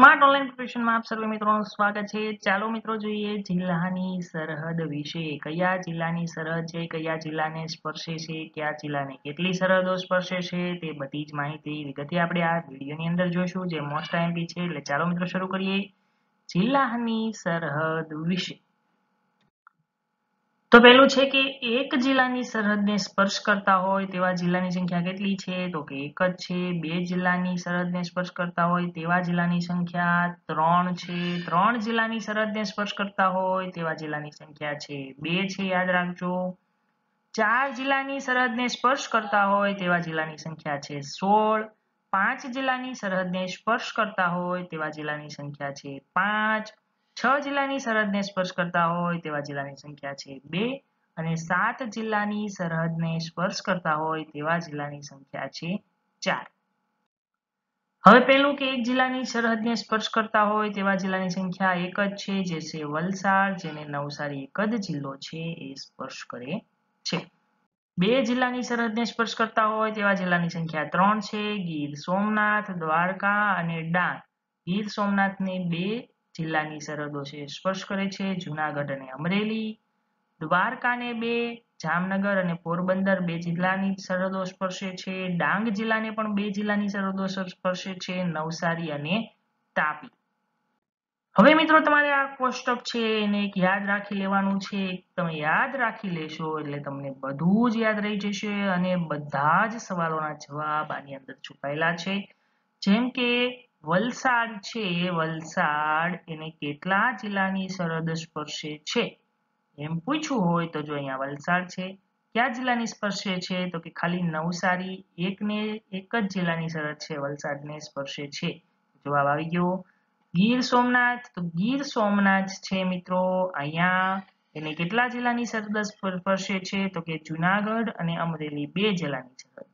smart online પ્રોફેશનમાં આપ સર્વે મિત્રોનું સ્વાગત છે ચાલો મિત્રો જોઈએ જિલ્લાની સરહદ વિશે કયા જિલ્લાની સરહદ છે કયા જિલ્લાને સ્પર્શે છે કયા જિલ્લાને કેટલી સરહદો સ્પર્શે છે તે બધી જ માહિતી વિગતે આપણે આ વિડીયોની અંદર જોઈશું જે મોસ્ટ આઈએમપી છે એટલે ચાલો મિત્રો શરૂ કરીએ જિલ્લાની સરહદ વિશે તો પહેલું છે કે એક જિલ્લાની સરહદને સ્પર્શ કરતા હોય તેવા જિલ્લાની સંખ્યા કેટલી છે તો કે એક જ છે બે જિલ્લાની સરહદને સ્પર્શ કરતા હોય તેવા જિલ્લાની સંખ્યા ત્રણ છે ત્રણ જિલ્લાની સરહદને સ્પર્શ કરતા હોય તેવા જિલ્લાની સંખ્યા છે બે છે યાદ રાખજો ચાર જિલ્લાની સરહદને સ્પર્શ કરતા હોય તેવા જિલ્લાની સંખ્યા છે સોળ પાંચ જિલ્લાની સરહદને સ્પર્શ કરતા હોય તેવા જિલ્લાની સંખ્યા છે પાંચ છ જિલ્લાની સરહદને સ્પર્શ કરતા હોય તેવા જિલ્લાની સંખ્યા છે બે અને સાત જિલ્લાની સરહદને સ્પર્શ કરતા હોય તેવા જિલ્લાની સંખ્યા છે ચાર હવે પહેલું કે એક જિલ્લાની સરહદને સ્પર્શ કરતા હોય તેવા જિલ્લાની સંખ્યા એક જ છે જે વલસાડ જેને નવસારી એક જ જિલ્લો છે એ સ્પર્શ કરે છે બે જિલ્લાની સરહદને સ્પર્શ કરતા હોય તેવા જિલ્લાની સંખ્યા ત્રણ છે ગીર સોમનાથ દ્વારકા અને ડાંગ ગીર સોમનાથને બે જિલ્લાની સરહદો છે સ્પર્શ કરે છે જુનાગઢ અને અમરેલી દ્વારકાને બે જામનગર અને પોરબંદર બે જિલ્લાની સરહદો સ્પર્શે છે ડાંગ જિલ્લાને પણ બે જિલ્લાની સરહદો સ્પર્શે છે નવસારી અને તાપી હવે મિત્રો તમારે આ કોષ્ટક છે એને એક યાદ રાખી લેવાનું છે તમે યાદ રાખી લેશો એટલે તમને બધું જ યાદ રહી જશે અને બધા જ સવાલોના જવાબ આની અંદર છુપાયેલા છે જેમ કે વલસાડ છે વલસાડ એને કેટલા જિલ્લાની સરહદ સ્પર્શે છે એમ પૂછ્યું હોય તો જો અહીંયા વલસાડ છે કયા જિલ્લાની સ્પર્શે છે તો કે ખાલી નવસારી એકને એક જ જિલ્લાની સરહદ છે વલસાડને સ્પર્શે છે જવાબ આવી ગયો ગીર સોમનાથ તો ગીર સોમનાથ છે મિત્રો અહીંયા એને કેટલા જિલ્લાની સરહદ સ્પર્શે છે તો કે જુનાગઢ અને અમરેલી બે જિલ્લાની સરહદ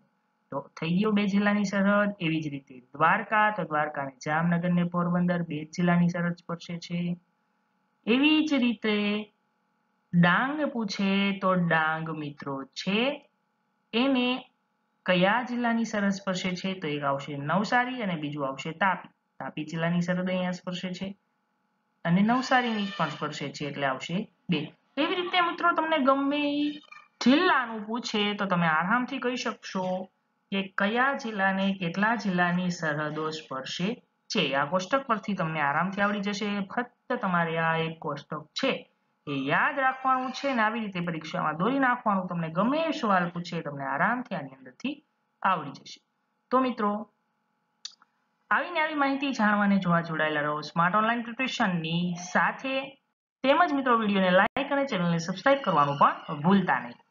તો થઈ ગયો બે જિલ્લાની સરહદ એવી જ રીતે દ્વારકા તો દ્વારકાને જામનગર ને પોરબંદર બે જિલ્લાની સરહદ સ્પર્શે છે એવી જ રીતે ડાંગ પૂછે તો ડાંગ મિત્રો છે એને કયા જિલ્લાની સરહદ સ્પર્શે છે તો એક આવશે નવસારી અને બીજું આવશે તાપી તાપી જિલ્લાની સરહદ અહીંયા સ્પર્શે છે અને નવસારીની પણ સ્પર્શે છે એટલે આવશે બે એવી રીતે મિત્રો તમને ગમે જિલ્લાનું પૂછે તો તમે આરામથી કહી શકશો કે કયા જિલ્લાને કેટલા જિલ્લાની સરહદો સ્પર્શે છે આ કોષ્ટક પરથી તમને આરામથી આવડી જશે ફક્ત તમારે આ એક કોષ્ટક છે એ યાદ રાખવાનું છે ને આવી રીતે પરીક્ષામાં દોરી નાખવાનું તમને ગમે સવાલ પૂછે તમને આરામથી આની અંદરથી આવડી જશે તો મિત્રો આવીને આવી માહિતી જાણવાને જોવા જોડાયેલા રહો સ્માર્ટ ઓનલાઈન પ્રિપરેશનની સાથે તેમજ મિત્રો વિડીયોને લાઇક અને ચેનલને સબસ્ક્રાઇબ કરવાનું પણ ભૂલતા નહીં